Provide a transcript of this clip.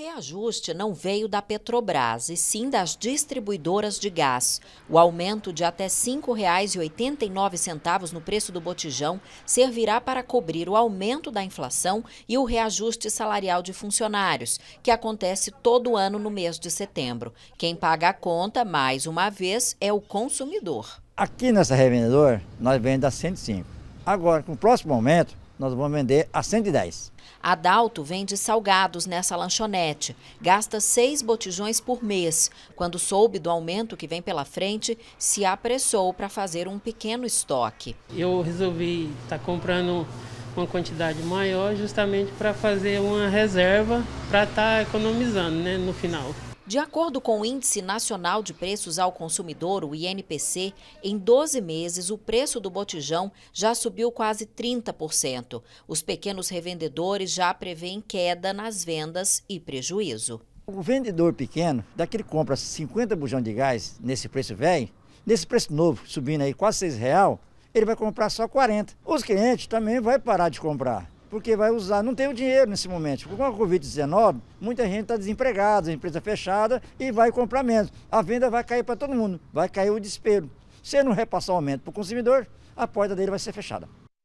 reajuste não veio da Petrobras, e sim das distribuidoras de gás. O aumento de até R$ 5,89 no preço do botijão servirá para cobrir o aumento da inflação e o reajuste salarial de funcionários, que acontece todo ano no mês de setembro. Quem paga a conta, mais uma vez, é o consumidor. Aqui nessa revendedor, nós vendemos a 105. Agora, com o próximo aumento nós vamos vender a 110. Adalto vende salgados nessa lanchonete. Gasta seis botijões por mês. Quando soube do aumento que vem pela frente, se apressou para fazer um pequeno estoque. Eu resolvi estar tá comprando uma quantidade maior justamente para fazer uma reserva para estar tá economizando né, no final. De acordo com o Índice Nacional de Preços ao Consumidor, o INPC, em 12 meses o preço do botijão já subiu quase 30%. Os pequenos revendedores já prevêem queda nas vendas e prejuízo. O vendedor pequeno, daquele que compra 50 bujão de gás nesse preço velho, nesse preço novo, subindo aí quase R$ real, ele vai comprar só 40. Os clientes também vão parar de comprar porque vai usar, não tem o dinheiro nesse momento. Com a Covid-19, muita gente está desempregada, a empresa fechada e vai comprar menos. A venda vai cair para todo mundo, vai cair o desespero. Se não repassar o aumento para o consumidor, a porta dele vai ser fechada.